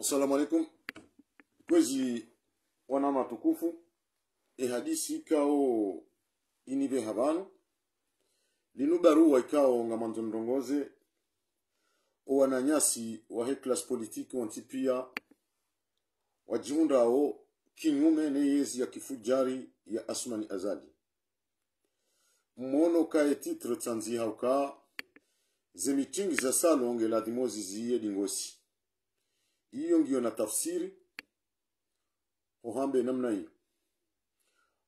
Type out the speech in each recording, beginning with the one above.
Assalamu alaykum. Kwezi wana matukufu e hadisi ikao inibe habanu linu barua ikao ngamanzo o wananyasi wa heklas politiki wantipia wajiundao kinyume neyezi ya kifujari ya asmani azadi mono kae titre ze zemitingi za salonge dimozi ziye dingosi hiyo ndio na tafsiri huhambe namna hii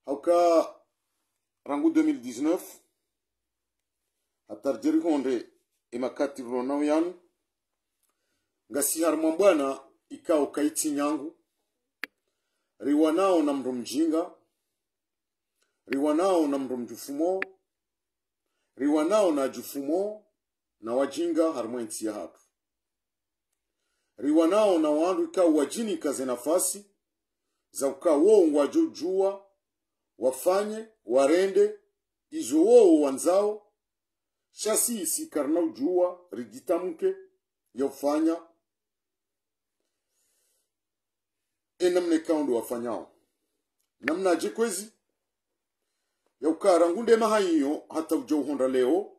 hauka rangu 2019 hatarjeri honde imakatiriro yan ngasiharumwa mbwana ikao kaiti nyangu riwanawo na mndu mjinga riwanao na mndu mjufumo riwanao na jufumo na wajinga harumwa ya hatu riwanao na wandu ikao wajini kaze nafasi za ukawo wajojua wafanye warende izo woo wanzao shasi isi ujua rigitamke yaufanya ufanya enamne kaundo wafanyao namna kwezi ya ukara ngunde mahaiyo hata ujauhonda leo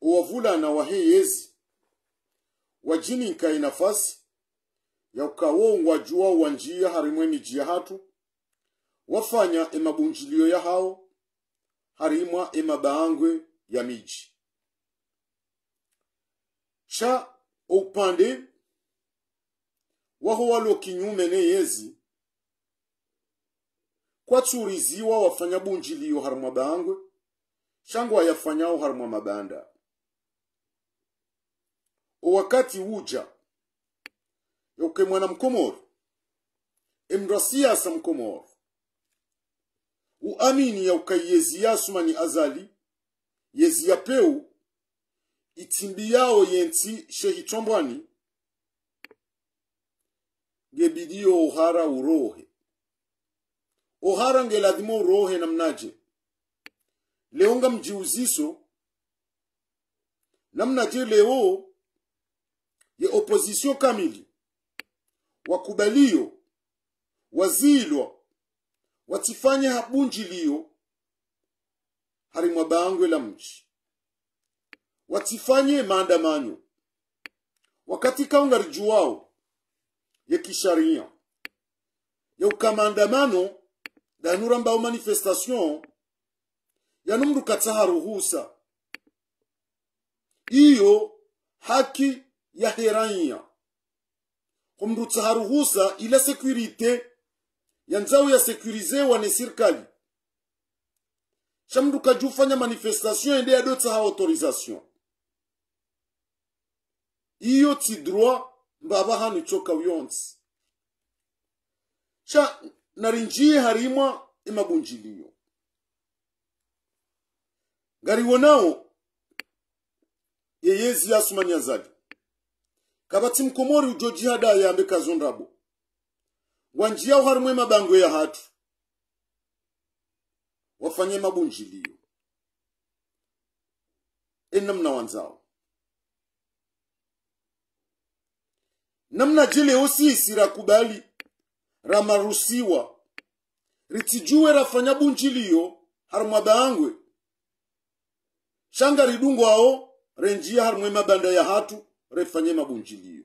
uwavula na waheyezi wajini jininkai nafasi yaukawongwa juwa wa njia harimwe miji ya hatu wafanya emabunjilio ya hao harimwa emabaangwe ya miji cha upande waho walo kinyume ne yezi kwatsuriziwa wafanya bunjilio harimwa baangwe shangwa yafanyao harimwa mabanda wakati uja yoke mwana mkomoro emndwa siasa mkomoro uamini yauka yeziyasumani azali yeziya peu itimbi yao yentsi shehichombwani gebidiyo ohara urohe ohara nge urohe namnaje leonga mjiuziso namnaje leo ya opposition kamili wakubalio wazilwa watifanya habunjilio hari mwabangwe la mji watifanye maandamano wakati kaungariju wao ya kisharia yauka maandamano danura mbao manifestation yanumrukatsaha ruhusa iyo haki ya heranya kumrutsa haruhusa ila sekurite ya nzao ya ne wane serikali chamndu kajufanya manifestation ende yadotsa ha autorisation iyo ti droit mbaba hanu choka uyonsi cha narinji harimwa emagunjiliyo ngariwo wonao yeyezi yasumanya zadi kabati mkomori ujo jihada ayambe kazondabo wanjiya uharimwe mabango ya hatu wafanye mabunjiliyo enamna wanzao namna osi isi rakubali ramarusiwa ritijue rafanya bunjiliyo harimwa baangwe shanga ridungwao renjia harimwe mabanda ya hatu refanye mabunjilio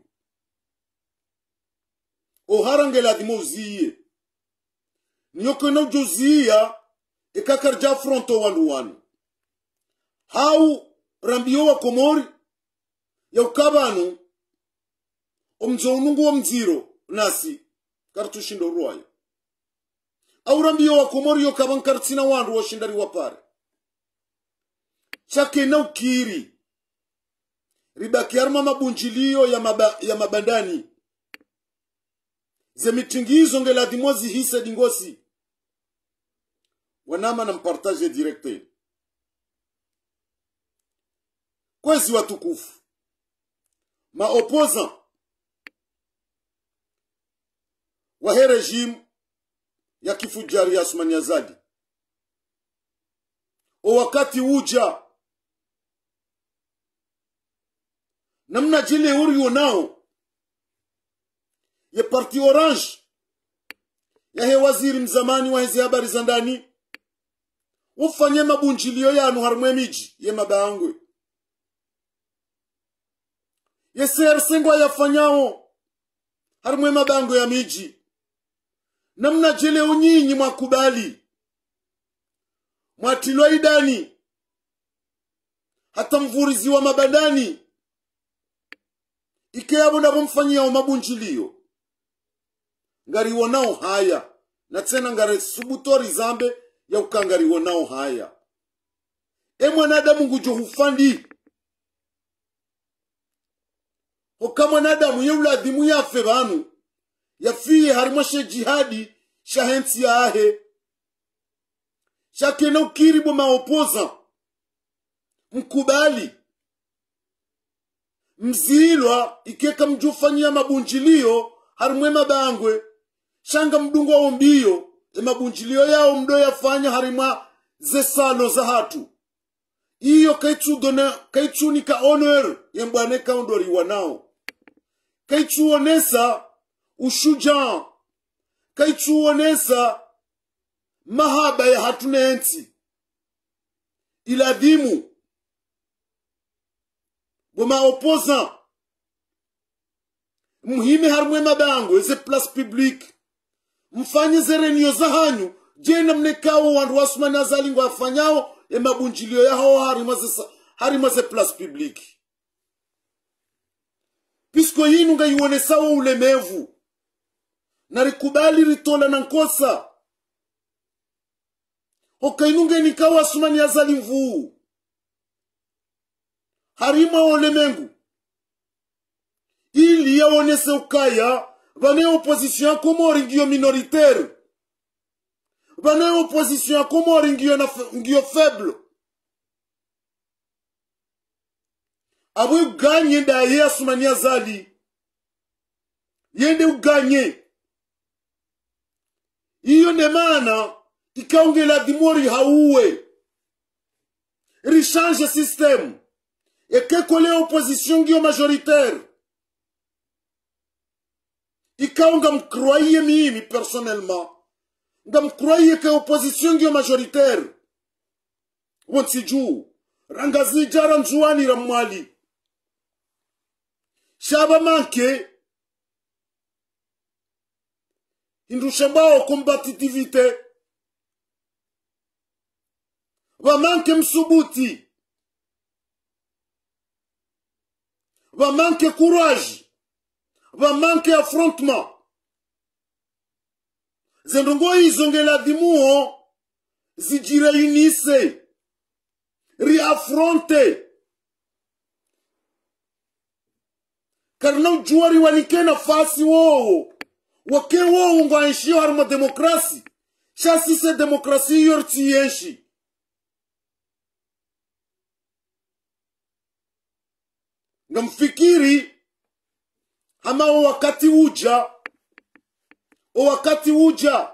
oharangela dimo ziye nyokeno joziya ekakarja fronto wanu wanu hau rambio wa komori omzo omzounungu wa mziro nasi kartushindo ruwayo rambio wa komori yokaban wandu washindari wapare chakena ukiri ribakiaruma mabunjilio ya, maba, ya mabandani zemitingizo ngeladimo zihise dingosi wanama na mpartage directe kwezi watukufu maopoza wa he regime ya kifujari ya Osmani Azadi o wakati uja namna chile uriyo nao ya parti orange yahe waziri mzamani wahezi habari za ndani ufanye mabunjilio yanu harumwe miji ye mabangwe ye crc ngwa yafanyao harmwe mabango ya miji namna jele unyinyi mwakubali mwatilwa idani hata mvurizi wa mabandani ikeyavo ndavomfanyiyawo mabunjiliyo ngariwonawo haya na tsena ngare subutori zambe ya kukangariwonawo haya e mwanadamu ngujo hufandi hoka mwanadamu ye uladhimu yafe vanu yafiye harimwashe jihadi ahe yahe shakena ukiribo maopoza mkubali mzilwa ikeka mjufanyia mabunjilio harimwe mabangwe shanga mdungu wawo mbiyo emabunjilio yawo mdoyafanya harimwa zesano za hatu iyo kaichunika oner kaondori wanao kaitu kaichuonesa ushuja kaichuonesa mahaba ya hatu neenti iladhimu bwemaopposant muhime harimwe mabango eze place publique mfanye zerenio za hanyu jena mnekawo wandu wasumani azalingo afanyawo emabunjilio yaho harima ze place publique pisko hinu ngaiwonesawo ulemevu narikubali ritola na nkosa hokainungeni kawo asumani azali mvuu harimo ulimwengu ili yawonese ukaya vane opposition kuma oringiyo minoritaire vane opposition kuma na ngiyo feblo abwe uganye nda yeyasumania zali yende uganye iyo ndemana ikaongela dimori hauwe rishange systeme ekekole opposition ngiyo majoritaire ikaw ngamkroiye mimi personnellement ngamkroiye ke opposition ngiyo majoritaire wonsi juu rangazijara nzuwanira mwali shaba manke indusha mbao combativité bamanke msubuti va manquer courage, va manquer affrontement. Zendongo izongela Car não riafronte. Kari na ujuari wanike nafasi wowo, wake wowo ngwaenshi harimo demokrasi, shasise demokrasi yortiyenshi. na mfikiri ama wakati uja wakati uja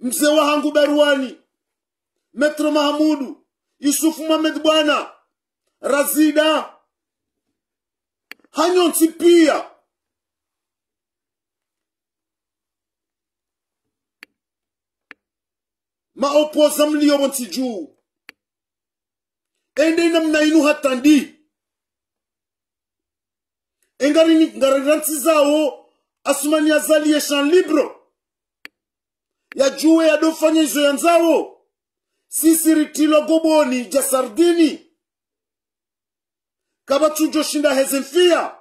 mzee wa hangu baruani metro mahamudu yusufu mamed bwana razida hanyonsi pia maopoza mlio juu ende namna inu hatandi engaringansi zawo asumani azaliye shan libro ya dofanya izo yanzawo ritilo goboni ja sardini kabachujo shinda hezenfia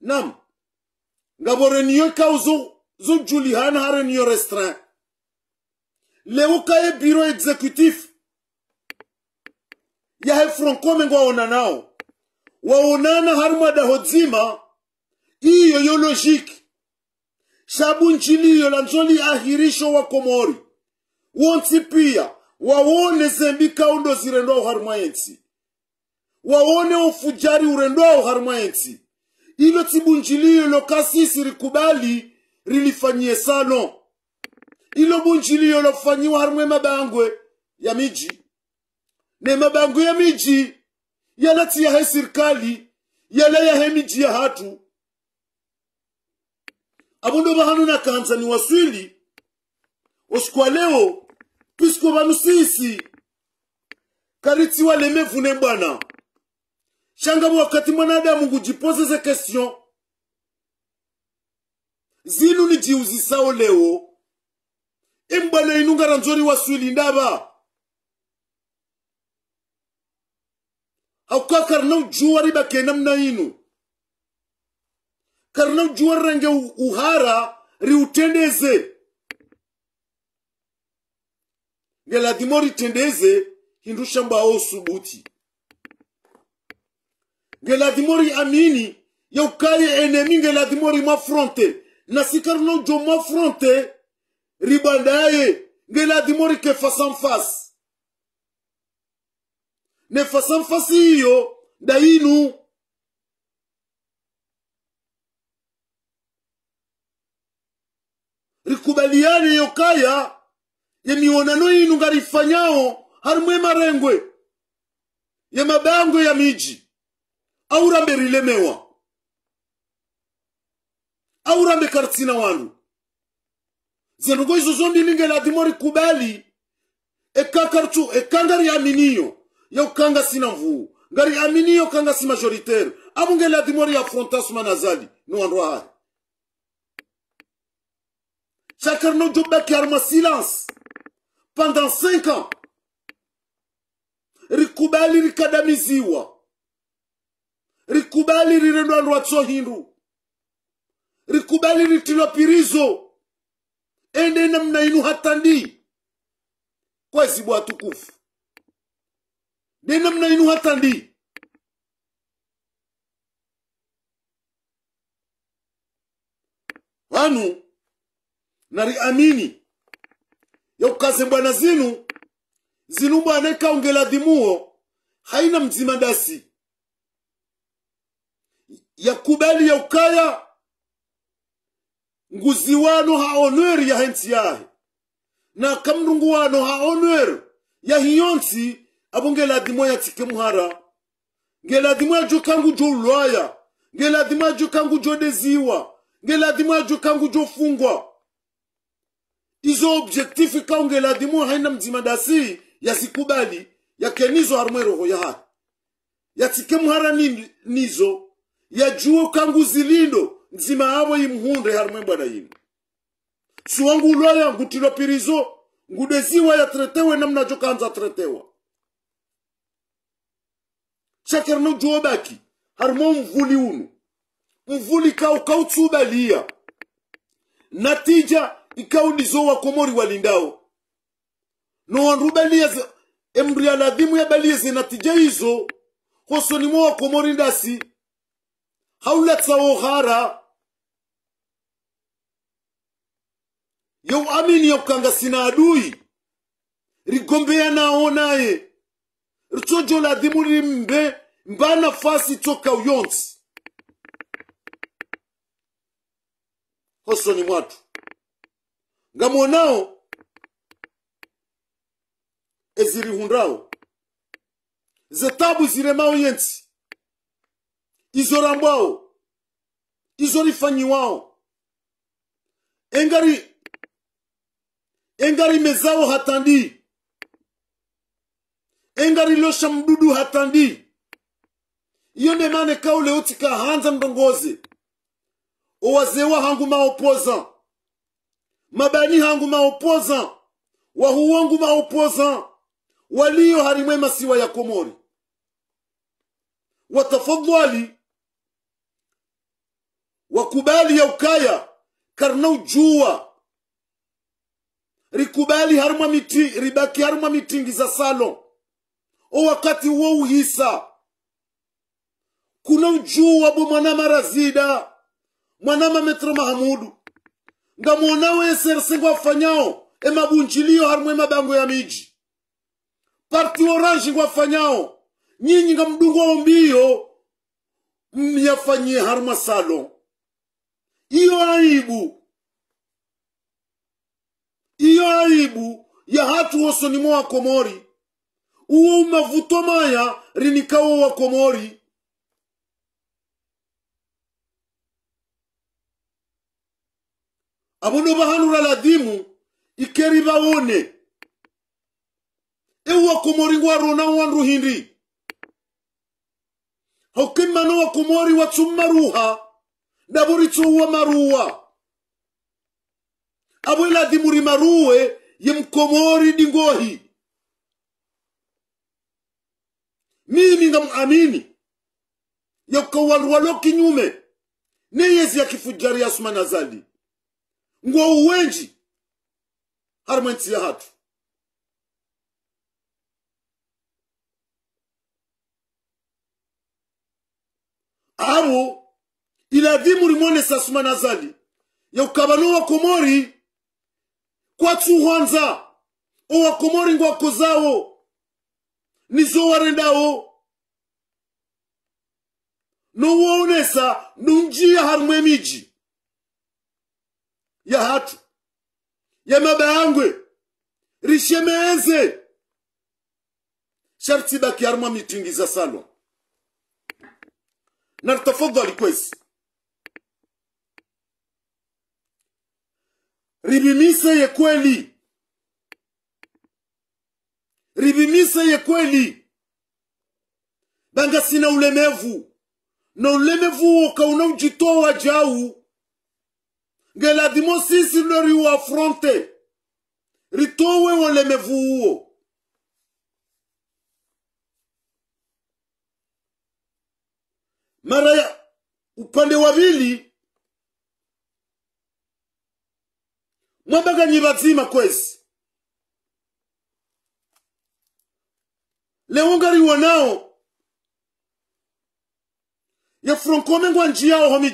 nam ngaboreniyo hana hare niyo restrain restreint ye bureau exécutif yahe francome ngo waonanao waonana harimo adaho dzima iyo yo logiki sabu nchiliyo la lanzoli ahirisho wa komori wonsi pia wawone zembi kaundo zirendwao harimo yensi wawone ufujari urendwao harumwa yensi ilo tsibunjiliyo lo kasisi rikubali rilifanyie sano ilo bunjiliyo lofanyiwa harimo mabangwe ya miji ne mabangu ya miji yala tiyahe sirikali yala yahe miji ya hatu abundo bahanu na kansa ni waswili osikwa leo pisko banu sisi karitiwa lemevune bwana shangamo wakati mwanadamu kujipozeze question zinu nijiuzisao leo imbwana inungara nzori waswili ndaba abubakar na ujuwari bakenam na inu kar na ujuwari range uhara riutendeze nge lazima ritendeze hindu shambao subuti nge lazima riamini yaukali enemi nge lazima rimafronte na sikari na ujo mafronte ribandaye nge lazima rike face en face ne fasanfasi iyo dainu inu rikubaliane yokaya ya miwonano inu ngarifanyao harimwe marengwe ya mabango ya miji aurambe rilemewa aurambe kartina wanu zenongo izo zombili rikubali ekakartu ekangari aminiyo ukanga sina mvuu ngari amini ya ukanga si majoritaire amungele dimori ya suma nazali nuwandu ahari chakar no ki arma silence pendant 5 ans rikubali rikadamiziwa rikubali rirendwa andu tso hindu rikubali ritilo pirizo ende na mnainu hatandi kwa zibwa tukufu ninam nañu wattandi wanu nariamini yaukaze bwana zinu zinu bwana ikaongela dhimuo haina mzima dasi yakubali yaukaya nguzi wano haonweri hensi yahe na kamrungu wano haonweri yahiyonsi abo ya yatsike muhara ngeladimwa ajo kangu jo ulwaya ngeladimwa ajo kangu jo deziwa ngeladimwa ajo kangu jo fungwa izo objektifi kao ngeladimwa haina mzima dasi ya kenizo harumwe roho ya yatsike muhara ni, nizo juo kangu zilindo nzima abo imhunde harumwe bwana yimwe suwangu ulwaya ngutilo pirizo ngudeziwa tretewe na mnajoka anza tretewa chakarina ujuobaki harimo mvuli unu mvuli kaukautsubaliya natija wa wakomori walindao ya emrialadhimu yabaliye natija izo hosonimo wakomori ndasi haulatsawohara yau amini ukanga sina adui rigombeya nao naye ritsonjo ladhimu liri mbe mba nafasi tsoka uyonsi hosoni mwathu ngamuonawo ezirihundawo zetabu ziremao yensi izorambwawo izorifanyiwao engari engari mezawo hatandii losha mdudu hatandi iyo ndemane kaule utika hanza mndongozi owazewa hangu maopoza mabani hangu maopoza wahuwongu maopoza waliyo harimwe masiwa ya komori watafadhali wakubali ya ukaya karna ujuwa rikubali harumwa miti ribaki harumwa mitingi za salo o wakati wo uhisa kuna ujuwa bo mwanama razida mwanama metro mahamudu ndamuonawo eserse ngwafanyao emabunjilio harimo emabango ya miji parti orange afanyao nyinyi nga mdungo mbiyo myafanyie harimo salon iyo aibu iyo aibu ya hatu wosonimo wa komori uwo mavuto maya rinikawo wa komori abono bahanura ladimu ikeri bawone ewa komori ngwarona wanruhindi hokimano wa komori watsumaruha daburitsuwa maruwa abwe ladimu rimaruwe yemkomori dingohi mimi ngamwamini yakawalwalo kinyume neyezi ya yasuma nazali ngo uwenji harimo ya hatu abo ilazimu ulimwone sasuma nazali o wa komori owakomori ngwakozawo nizowarendawo nowoonesa nunjia harumwe miji ya hatu ya mabangwe rishemeze sharti baki harumwa mitingi za salwa nalitafadhali kwezi ribimise yekweli kweli ribimisa ye kweli banga sina ulemevu na ulemevu uwo kaunamjitowa jau ngeladimo sisi lo ritowe ulemevu uo mara ya upande wa pili mwambaganyi bazima kwezi leungari wanao ya fronkome ngwa njia wa ho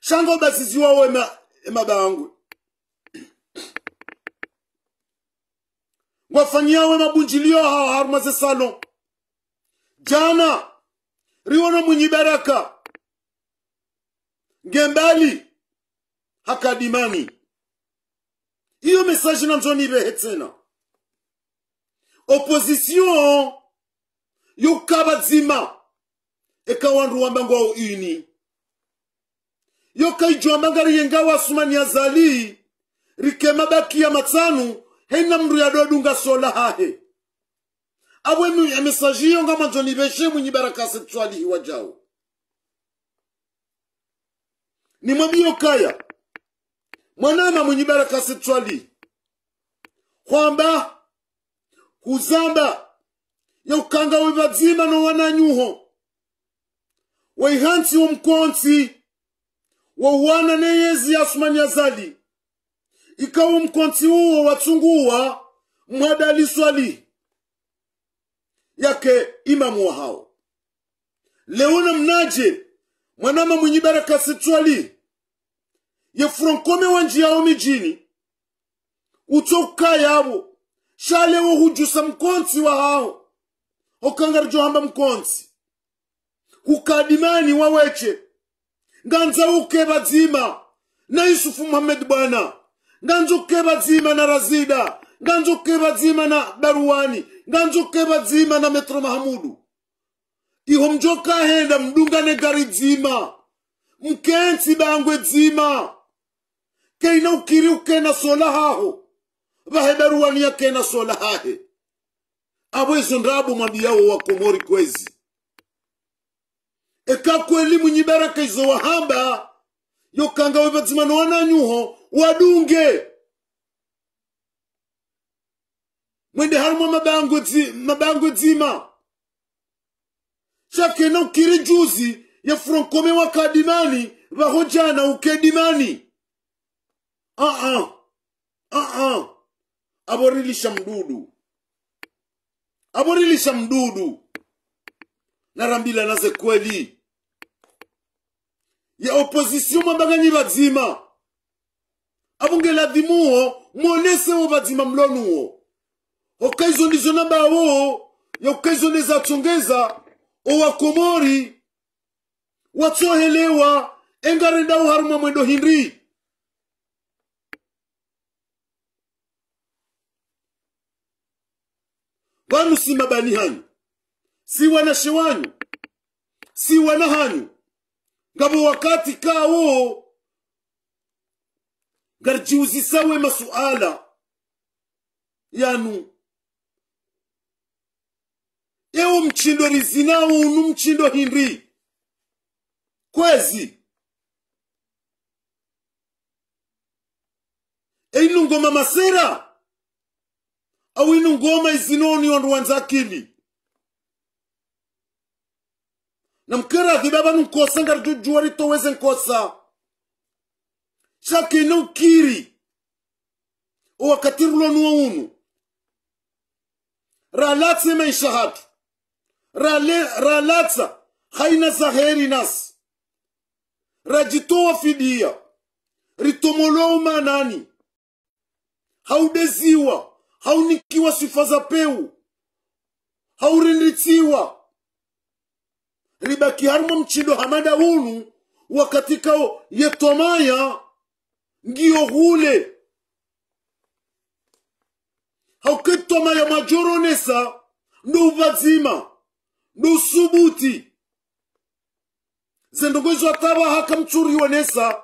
shango basizi wao emabangwe wa mabunjilio hao harumaze salon jana riwono mwinyi baraka ngembali hakadimani iyo mesaji na mzoni ibehetsena opposition yokabadzima ekawandu wandu wamba ngwao ini yokaijwamba ngari yenga azali rikema ya matsanu hena mndu dodunga sola hahe mu ya mesaji yonga nga manzo mwenye baraka sexualihi wajao ni mwamiyo kaya mwanama mwenye baraka sexuali kwamba kuzamba yaukanga waihanti wa weihansi womkonsi wauwana neyezi yasumani yazali ikawo mkonsi uwo watsunguwa mwadaliswali yake imamu wa hao leona mnaje mwanama mwinyi barakasitwali ye frankome wa njiyao mijini utsokukaya abo shale wohujusa mkonsi wa hao okangara johamba mkonsi kukadimani waweche nganza uke bazima na yusufu muhammed bwana nganza nganzuke bazima na razida nganza nganzuke bazima na daruwani nganzuke bazima na metro mahamudu iho henda mdungane gari dzima mkensi bangwe dzima keina ukiri ukena sola haho vahebaruwaniya kena sola hahe avezo ndabu wa wakomori kwezi ekako elimu nyibaraka izo wahamba yokanga wevadzimano wananyuho wadunge mwende harumwa mabango, mabango dzima chakena ukiri juzi ya fronkome wakadimani vahojana ukedimani uh -uh. Uh -uh aborilisha mdudu aborilisha mdudu narambila naze kweli ya opposition mabaganyi bazima abongela dimuo mwonesewo bazima mlonuwo okaizo ndizo nabawo ya okaizo nezachongeza owakomori watsohelewa engarenda uharuma mwendo hinri wanu si mabani hanyu si wanashe wanyu si wana hanyu ngabo wakati kawo uzisawe masuala yanu ewo mchindo rizinawo unu mchindo hindri kwezi mamasera. masera awinu ngoma izinoni na wanzakili namkiradhi baba nunkosa ngari jujua ritoweze nkosa shakina ukiri owakatirulwanuwa unu ralatse maisha hatu ralatsa haina zaheri nasi rajitowa fidia ritomolowa manani haudeziwa haunikiwa sifa za peu haurindithiwa ribaki harmo mchindo hamada unu wakatika yetomaya ngiyo hule hauketomaya majoronesa ndo uvazima ndo usubuti zendogozo ataba hakamchuriwonesa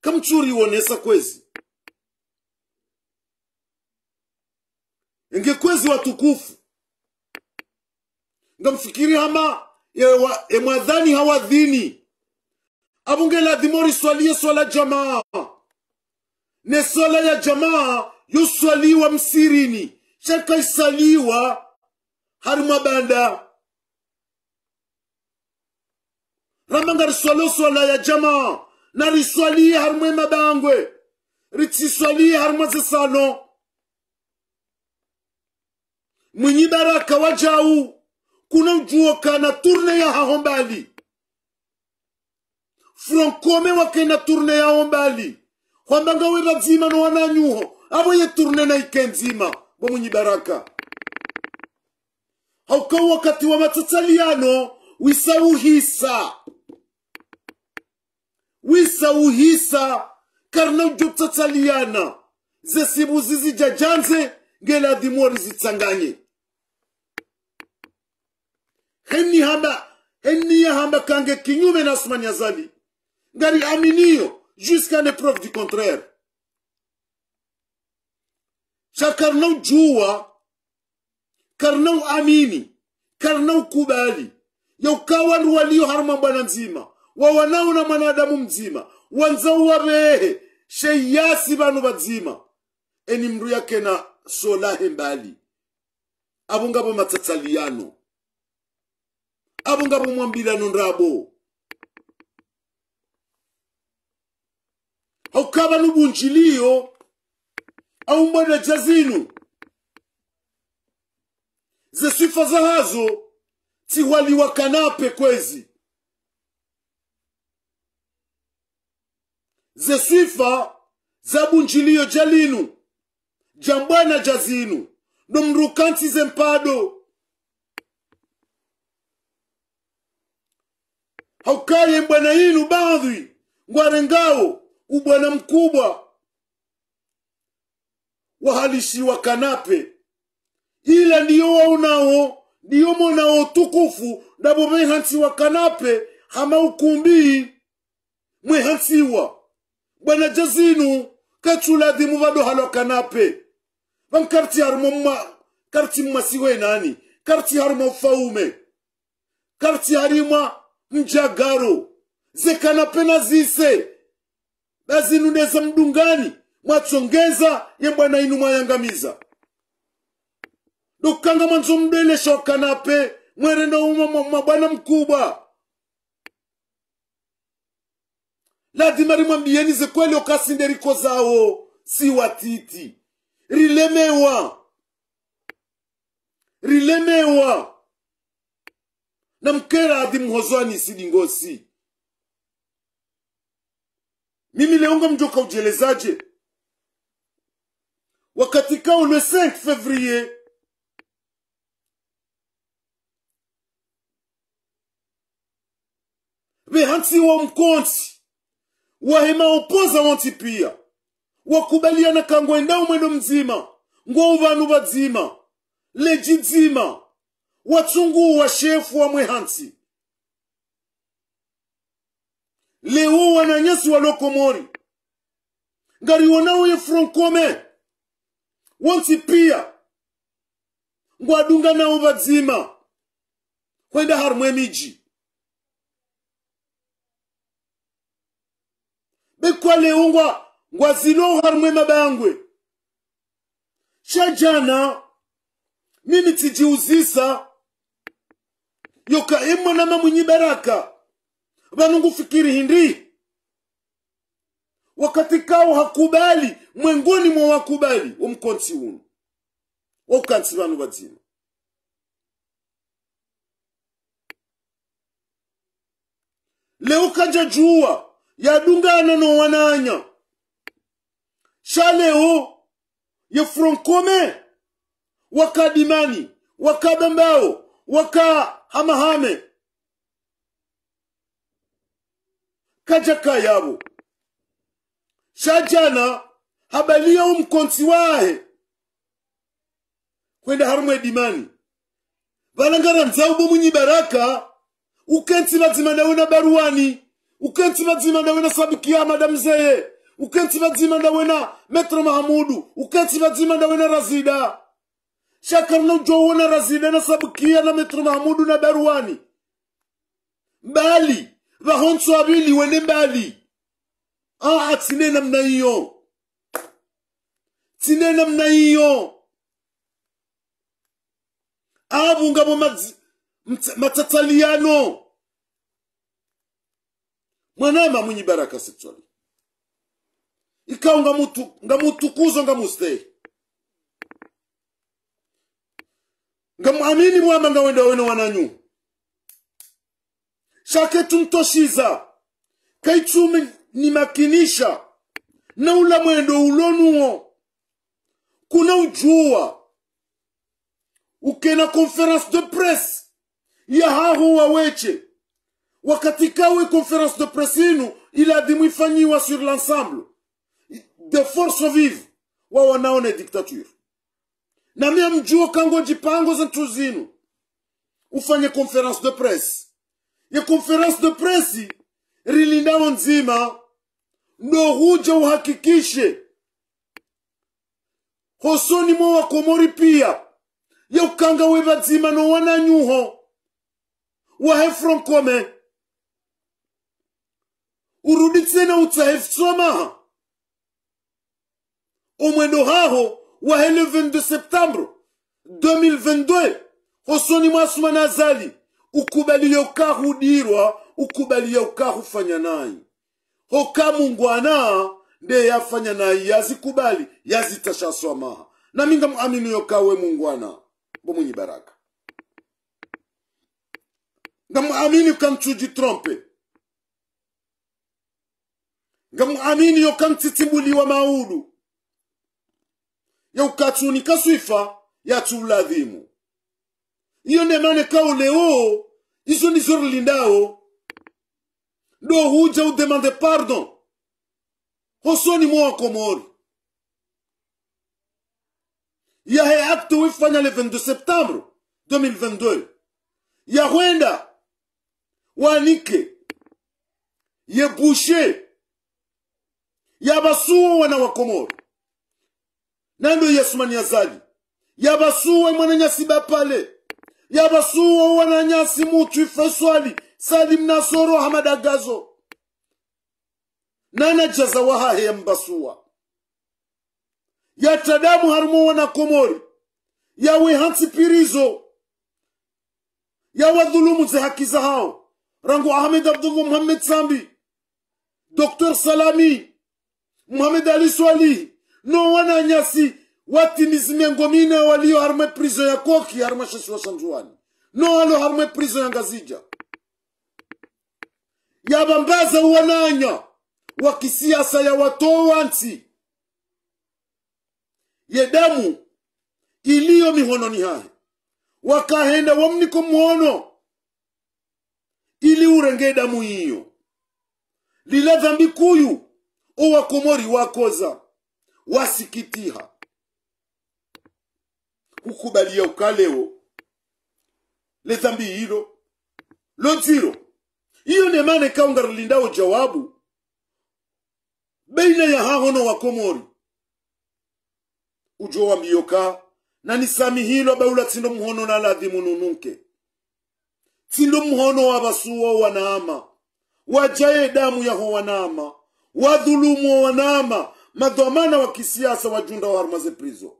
kamchuriwonesa kwezi engekwezi watukufu ngamfikiri hama emwadhani hawa dhini abungeladhimori swalie swala jamaa ne swala ya jamaa yoswaliwa msirini shakaisaliwa harimwabanda ramanga riswalo swala ya jamaa na riswalie harimwe mabangwe ritiswalie harimwe zesano mwinyidara baraka jau kuna ujuo kana turne ya hahombali frankome wakena turne ya mbali kwamba ngawira dzima no wananyuho abo ye turne na ike nzima bo baraka hauka wakati wa matsatsaliano wisa uhisa karna ujo tsatsaliana zesibu zizijajanze ngela adhimuori zitsanganye henni hamba ya hamba kange kinyume na asman ya ngari aminiyo jusqu'à l'épreuve du contraire cha karnau juwa karnau amini karnau kubali yaukawaru walio haruma bwana mzima wawanao na mwanadamu mzima wanzau wavehe sheyasi vanu vazima eni mndu yakena solahe mbali avungapo matsatsaliano abo ngabo mwambilano ndabo aukhaba nubunjiliyo aumbwedwa zinu zeswifa zahazo tihwaliwa kanape kwezi zeswifa zabunjiliyo ja linu jambwana mbwana ja zinu domrukantize mpado haukaliye bwana yinu badhi ngwarengao ubwana mkubwa wahalisi wa kanape ila ndiyo waunawo ndiyo monawo tukufu dabo mwehansiwa kanape hama ukumbii mwehansiwa bwana jazinu kachuladhimu vadohalwa kanape vankarti harumo mma karti mmasiwe nani karti harumo faume karti harimwa mjagaro zekana pena zise dazinuneza mdungani mwachongeza yembwa inu mwayangamiza dokanga mwanzo mdelesha wakanape mwerenda uma mabwana mkubwa lazima ze kweli okasinde riko zawo si watiti rilemewa rilemewa namkera adhi mhozwani isidi ngosi mimi leunga mjoka ujelezaje wakati kao le 5 fevrier hansi wa mkonti wahemaopoza wanti pia wakubaliana kangwenda umeno mzima uvanu wa vadzima leji zima wa shefu wamwe hansi lewo wananyasi walokomori ngariwonauye frankome wonsi pia ngwadunga nawo vadzima kwenda harimwe miji bekwa lewo ngwa ngwazilowo harimwe mabangwe chajana mimi tijiuzisa yoka na mwenye baraka vanungu fikiri hindi wakati kao hakubali mwengoni mwa wakubali umkonsi uno okansi vanu vadzima leo kaja juwa yadungana no wananya sha leo ye fronkome wakadimani wakabambao hamahame kajaka yabo shajana habaliya umukonsi wahe kwenda harumwe dimani valangana nzaubo munyi baraka ukenti vadzima nawe na baruwani ukenti vadzima nawe na sabikia madamu zeye ukentsi vadzima nawe na metro mahamudu ukenti vadzima nawe na razida shakarna ujowo na razide na sabukia na metro mahamudu na baruani mbali vahonso abili wende mbali ah, ah tine namna hiyo tine namna hiyo avungamo ah, matataliano mwanama mwinyi baraka sitwali ikaunga mutukuzo nga mustehi ngamwamini mwamba ngawenda wenu wananyu shake tumtoshiza kaichume makinisha na ula mwendo ulonuo kuna ujua ukena conference de presse ya haho waweche wakati kawe conference de presse inu ifanyiwa sur l'ensemble de force vive wa wanaone dictature kango mjuoka jipango nthu zinu ufanye conference de presse ye conference de presse rilindao nzima huja uhakikishe hosoni mwa wakomori pia ye ukanga we vadzima no nyuho wahe fronkome urudi tsena utsahe fsomaha omwendo haho wahe le 22 septembre 2022 hosoni masuma nazali ukubaliyoka hudirwa ukubaliyoka hufanya nayi hoka mungwana nde yafanya nayi yazikubali yazitashaswamaha naminga muaminiyokawe mungwana bomwenye baraka ngamuamini ukamchujitrompe ngamuamini yokamtsitimbuliwa maudu ya kaswifa swifa yatuuladhimu iyo nemane kaoleo izo ni zoro lindao ndo huja udemande pardon hosoni mwa komori yahe akte wifanya le 22 septembre 2022 yahwenda wanike yebushe yabasuo wana wakomori nando yesu maniyazali yabasuwe mwananyasi bapale yabasuwe wananyasi muthu ife swali salim nasoro hamadagazo nanajaza wahahe mbasuwa yatadamu harumo wana komori yawe hansi pirizo yawadhulumu ze haki za hao rangu ahmed abdullah muhammed sambi doktor salami muhammed ali swalihi no wananyasi watimizi miango mine walio harme prizo ya koki harme shesi washanjuani no alo harme prizo ya ngazija yabambaza uwananya wa kisiasa ya watowansi yedamu iliyo mihononi hahe wakahenda wamniko mwono ili urenge damu iyo lila dhambi kuyu owakomori wakoza wasikitiha kukubalia ukaleo ledhambi hilo lodziro iyo nemane kaunga rilindao jawabu beina ya hahono wakomori ujo wa miyoka na nisamihilwa baula tsindo muhono na ladhi mununuke tsindo muhono wa basuwo wanaama wajaye damu yaho wanama wadhulumu wanaama madhamana wa kisiasa wa junda wa armaze Prizo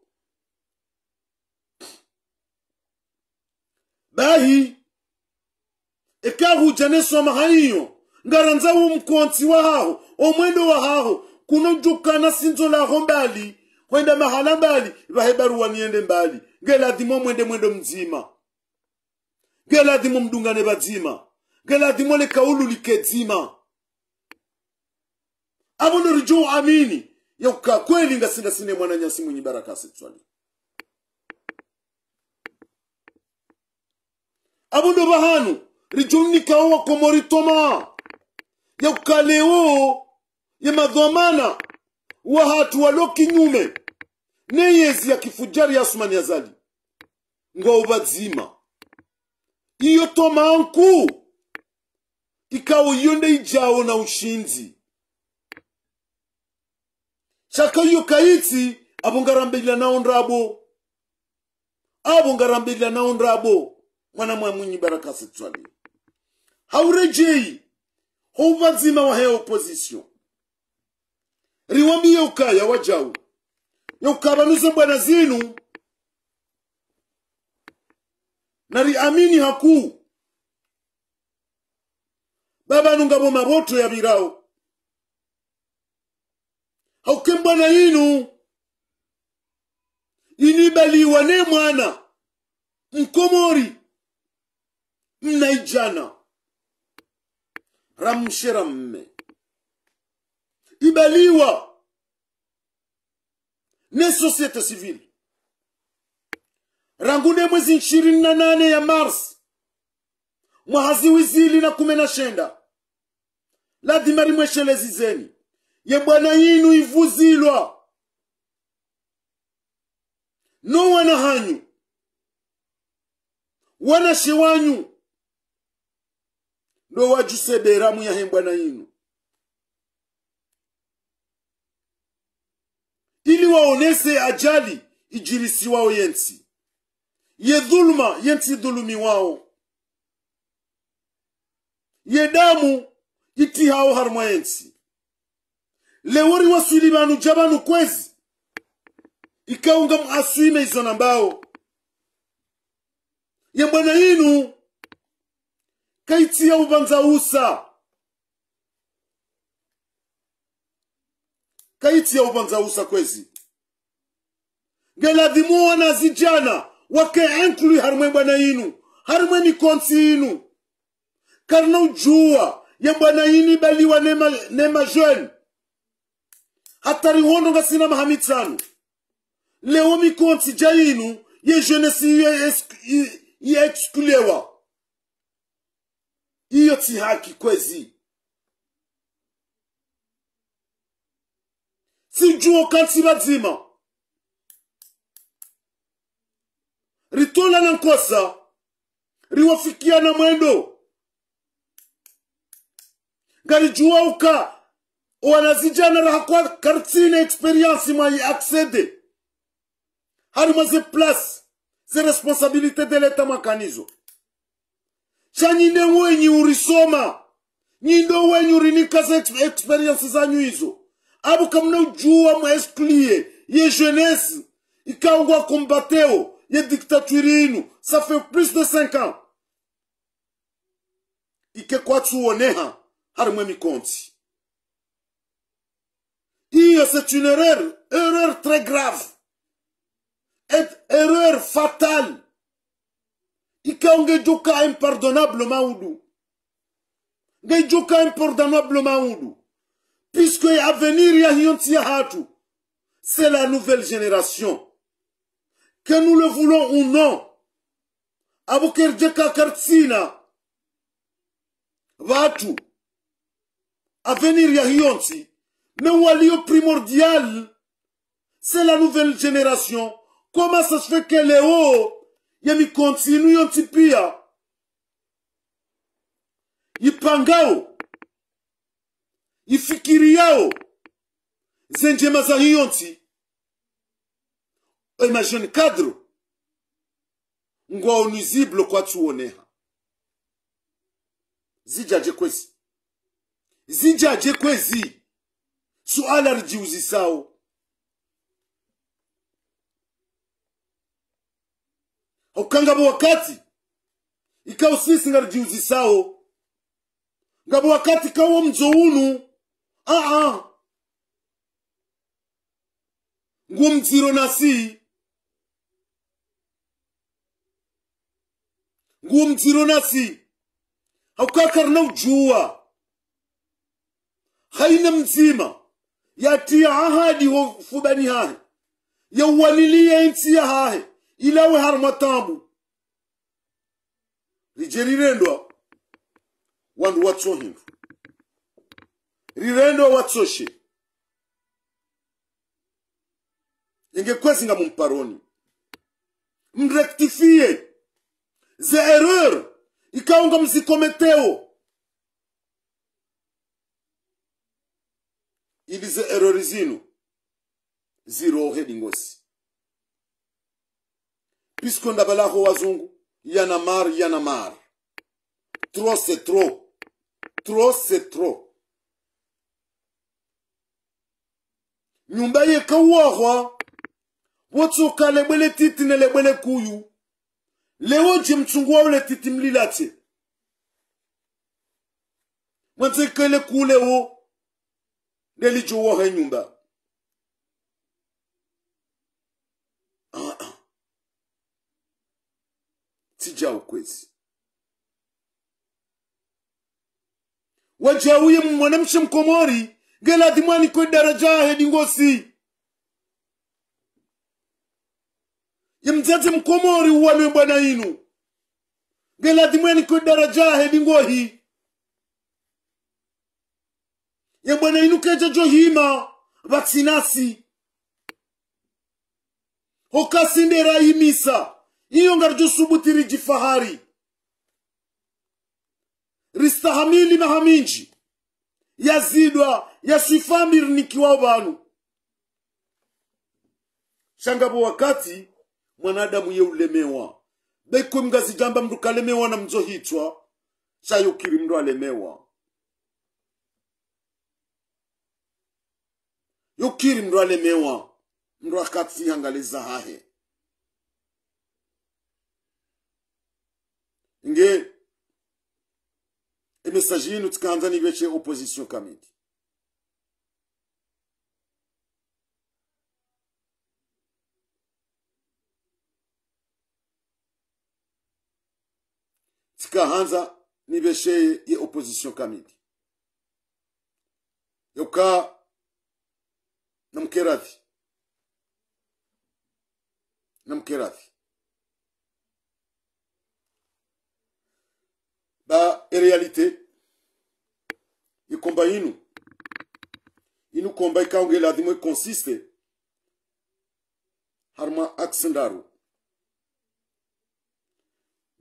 bahi ekahujaneso amahayiyo ngaranza wa wahaho omwendo wa wahaho kunojukana sinzo laho mbali kwenda mahala mbali vahe barua niende mbali ngeladhimo mwende mwendo mzima ngeladhimo mdungane vadzima ngeladhimo lekaulu likedzima avo norijou amini yokka kweli sine mwana nyasi mwenye baraka asitwali abondo bahanu rijumnikawo wakomoritoma yokka leo ya madhamana wa hatu walo kinyume neyezi ya kifujari ya asumani ya zali ngo ubadzima iyo tomanku ikawo iyo ijao na ushinzi chakayo kaitsi abo ngarambelila naondrabo abo ngarambelila naondrabo mwana mwa munyi baraka setswali haurejei houvazima wahe opposition riwambi ukaya wajau yeukavanuze bwana zinu na riamini hakuu babanu ngabo maboto ya virao haukembwana yinu inibaliwa ne mwana mkomori mnaijana ramshera mme ibaliwa ne societe civile rangune mwezi ishirini na nane ya mars mwahaziwizili na kumi na shenda ladhima rimweshelezizeni ye bwana yinu ivuzilwa no wana hanyu wana shiwanyu ndo wajuseberamu yahe bwana yinu ili waonese ajali ijirisi wao yensi ye dhuluma yensi dhulumi wao ye damu itihao hao harmwa yensi lewori waswili banu ja banu kwezi ikaunga muaswime izo na mbao ye mbwana yinu kaitiya ubanza usa kaitiya ubanza usa kwezi ngeladhimuwa na zijana wake enklui harimwe bwana yinu harimwe ni konsi yinu karina ujuwa ye bwana yinu ibaliwa nema, nema hatari hondo nga sina mahamitsano lewo mikonsi ja inu ye jenesi yeexkulewa iyo tsi haki kwezi sijuo kansi vadzima ritola na nkosa riwafikia na mwendo uka wanazijanara hakwa kartine experience ma y accede harima ze place ze responsabilité de leta makanizo cha nyinde wenyi urisoma nyindo wenyi urinika ze experience zanyu izo abo kamnaujua mwaesklie ye jeunesse ikangwa kombateo ye dictature inu ça fait plus de 5 ans ike kwatsuoneha harimwe mikonti C'est une erreur, erreur très grave. Et erreur fatale. un joka impardonnable maoudou. Nge joka impardonnable maoudou. Puisque avenir ya yahatu, C'est la nouvelle génération. Que nous le voulons ou non. Aboukir djeka kartsina. Vatu. Avenir ya hionti. Mais Walio primordial, c'est la nouvelle génération. Comment ça se fait que Léo, il continue un petit pire? Hein? il ifikiriao zenjema za hiyonti imagine cadre quoi tu kwa tuoneha hein? Zidja kwezi zidja kwezi suala lijiuzisao okukangabo wakati ikawo sisi ngalijiuzisawo ngabo wakati kawo mdzo unu aa nguwo mdziro nasi nguwo mdziro nasi haukakari na ujuwa haina mdzima yatia ahadi wo fubani hahe yawalilie nti ya hahe ilawe harmatamu rijerirendwa wandu watso hindu rirendwa watsoshe ingekwezinga mumparoni mrektifie ze erreur ikaunga mzikometeo ilize erorizi nou, ziro ou he dingos. Pis kon dabela ho wazong, yan amar, yan amar. Tro se tro. Tro se tro. Nyon baye ke ou wakwa, wotsou ka lebele titine lebele kou yu, le ou jem tsou gwa ou le titim li late. Wonsen ke le kou le ou, religion wo he nyumba uh -uh. tija ukwezi wajawiye mwanamshe mkomori dimani kwe daraja hedingosi ye mzazi mkomori uwame bwana inu dimani kwe daraja hedingohi yembwene inukeje jo hima vatsinasi hokasindera imisa. iyo ngarjosubutiri jifahari ristahamili mahaminji yazidwa nikiwa vanu Shangabu wakati mwanadamu yeulemewa bekwe mngazijamba mndu kalemewa na chayo kiri mndu alemewa yukiri mndu alemewa mndu akapfuyangaliza hahe nge emesaji yinu tikanza nibeche opposition kamidi tikahanza nibesheye ye opposition kamidi yoka Nam kera di. Nam kera di. Ba e realite, e yi kombay inu, inu kombay ka wengi la di mwen konsiste, harman ak sendaru.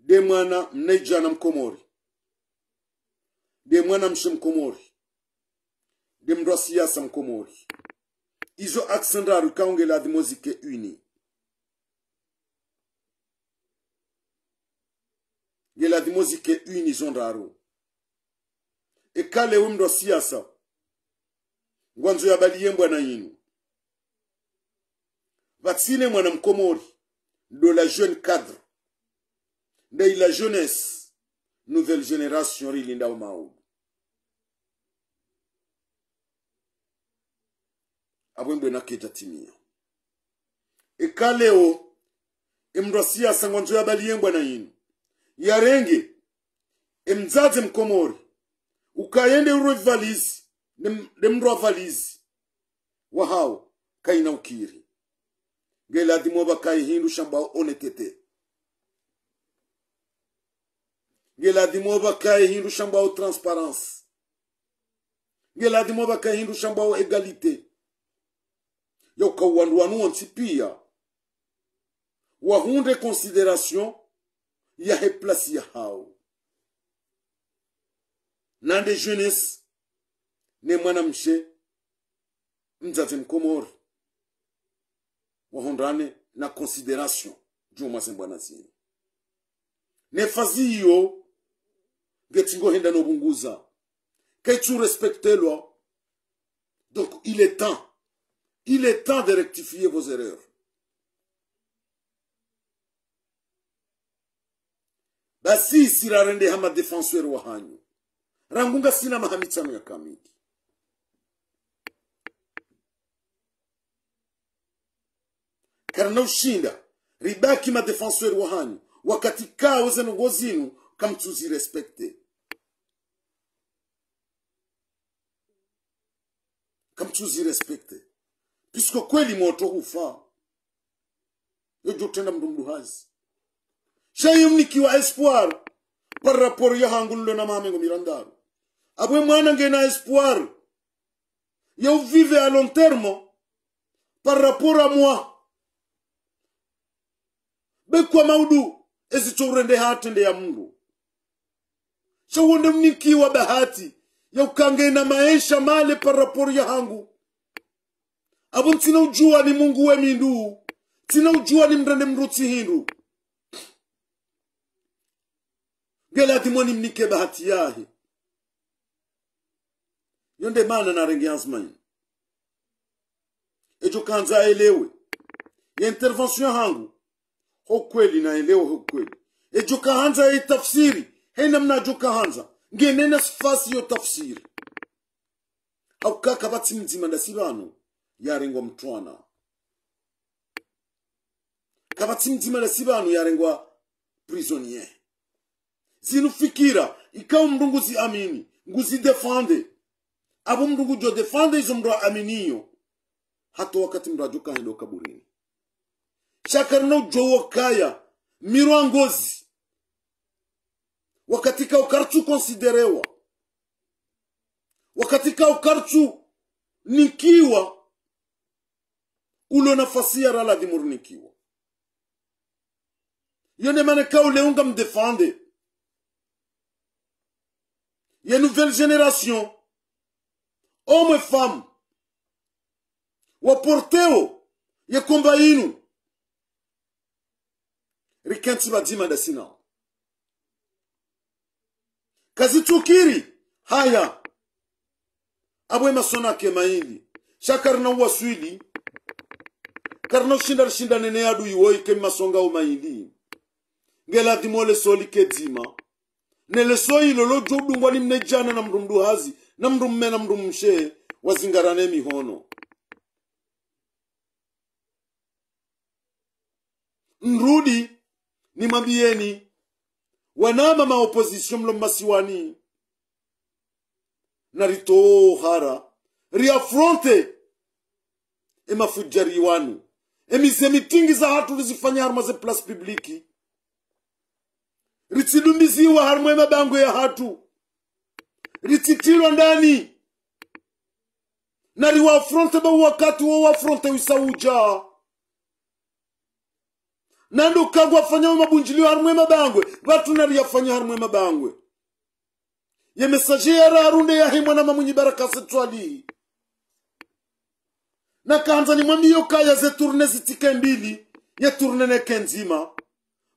Dem wana mnejja nan komori. Dem wana mse mkomori. Dem mdwa siyasa mkomori. Izo aksan raro ka unge la di mozike uni. Ye la di mozike uni zon raro. E ka le oum do siyasa. Wan zo ya bali yenbo anayin. Vat si ne mwen am komori. Do la jen kadre. Dey la jenes. Nouvel jenerasyon ri linda ou ma oum. abwembwe timia timiyo eka leo emndu asiyasa ya bali yembwa na inu yarenge emdzadze mkomori ukayende uro valizi nemndu valizi wahao kaina ukiri ngeladhimo bakai hindu shamba onetete ngeladhimo bakai hindu shamba transparence ngeladhimo bakai hindu shamba egalite Y'a yokauanuanuansi pia wahunde konsiderasyon yahe y'a yahau nande jeunesse ne mwanamshe mzazi mkomori wahondane na konsiderasyon jumase mbwana zini nefazi iyo ngetingohenda nobunguza kaitu respectelwa donc il est temps Il est temps de rectifier vos erreurs. basi isirarendeho défenseur wahanyu rangunga sina amahamisano ya kamili ushinda ribaki défenseur wahanyu wakati kawo zeno ngo zinu kamtuzirespekte respecte. Kisiko kweli moto hufa yojotenda mndu mduhazi shayimnikiwa espoir par rapport yahangululo na mamengo mirandaru abwe mwana ngena espoir ya uvive a long terme par rapport a moi bekwa maudu ezichorende hatende ya mndu shawonde mnikiwa bahati ya ukangena maisha male par rapport hangu abo ntina ujua ni mungu we tina ujua ni mrende mruti hindu gelati mwani mnike bahati yahe yonde mana narenge azmain ejo kanza aelewe ya intervention hangu hokweli naelewe hokweli ejo kahanza ye tafsiri henamna jo kahanza ngenena sifasi yo tafsiri au kaka batsimdzima ndasibano yarengwa mtwana kapatsimtima lasi sibanu yarengwa prisonier zinufikira si mndu nguzi amini nguzidefande apo jo ngujodefande izo mndu aminiyo hata wakati joka hendo kaburini shaka jo wakaya mirwa angozi wakati kau karchu konsiderewa wakati kau karchu nikiwa ulo nafasia rala dhimurunikiwa yone mane uleunga mdefande ye nouvelle génération homme et femme waporteo ye komba yinu rikentsi badimanda sinao kazitukiri haya abwe masona ke maindi shakar na uwaswili karno shinda nene adu iwoyi ke masonga umayindi ngeladhimo lesoli kedzima nelesoyi lolo jodungwa ni mnejana na mndu mduhazi na mndu na mndu mshe wazingarane mihono nrudi nimwambiyeni wanama maopozisio mlommasiwani na hara. riafronte e fujari wanu mitingi za hatu lizifanya ze plus publiki ritsidumbiziwa harumwe mabango ya hatu ritsitirwa ndani na riwafronte ba wakati wo wafronte wisauja nandukagwafanyao mabunjilio harumwe mabangwe vatu nariyafanya harumwe mabangwe yemesaje yara harunde yahimwa na mamunyi baraka setwalihi na nakanza ze turne zitike mbili turne neke nzima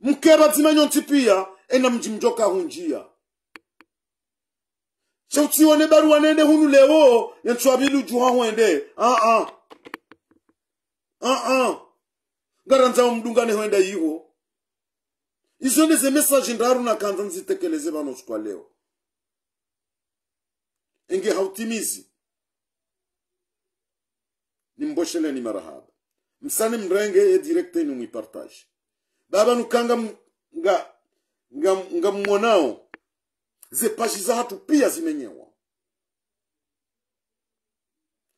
mkeba zima nyonsi piya ena mjimjoka mjoka hunjia chautiwa ah, ah. ah, ne barua nende hunu lewo yantswabili ujuha hwende aa aa ngaranzawo ni hwenda iwo izo ndize mesaji ndaru kanza nzitekeleze vanosukwa leo enge hautimizi nimbosheleni marahaba msani mrenge ye direkte ni mwipartaje baba nukanga nga nga, nga mmonao zepashi za hatu pia zimenyewa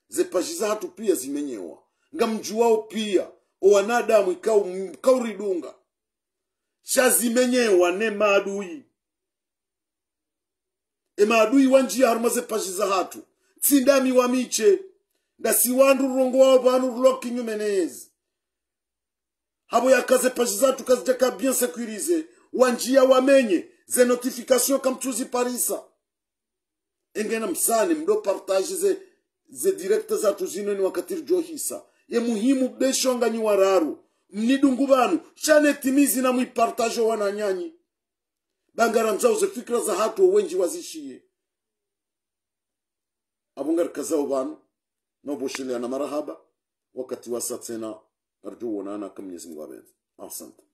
zepashi za hatu pia zimenyewa nga mjuwao pia owanadamu ikauridunga chazimenyewa ne maadui e wanjia haruma zepashi za hatu tsindami wa miche ndasiwandururwa wabanururwa kinyumenezi habo yakaze paji zacu kazijaka bien sécurisé wanjia wamenye ze notification kamchuzi parisa engena msani mdo partage ze, ze directeur za tuzino ni wakatiri johisa ye muhimu nganyi wararu mnidungu chane timizi na wana wananyanyi bangara mzao ze fikra za hatu wenji wazishie abungar kazao banu nobushileana marahaba wakati wasa tena arjuwonana ka mwenyezi mungu